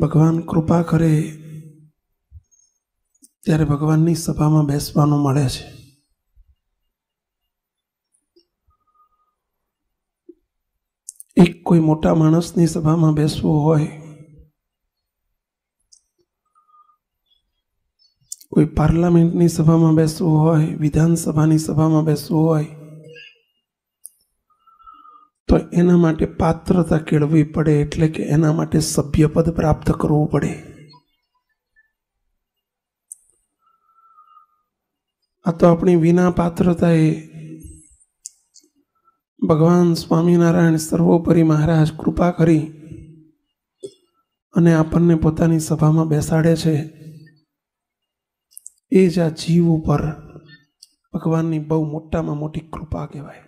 ભગવાન કૃપા કરે ત્યારે ભગવાનની સભામાં બેસવાનું મળે છે એક કોઈ મોટા માણસની સભામાં બેસવું હોય કોઈ પાર્લામેન્ટની સભામાં બેસવું હોય વિધાનસભાની સભામાં બેસવું હોય તો એના માટે પાત્રતા કેળવવી પડે એટલે કે એના માટે સભ્યપદ પ્રાપ્ત કરવું પડે આ તો આપણી વિના પાત્રતાએ ભગવાન સ્વામિનારાયણ સર્વોપરી મહારાજ કૃપા કરી અને આપણને પોતાની સભામાં બેસાડે છે એ જ આ જીવ ઉપર ભગવાનની બહુ મોટામાં મોટી કૃપા કહેવાય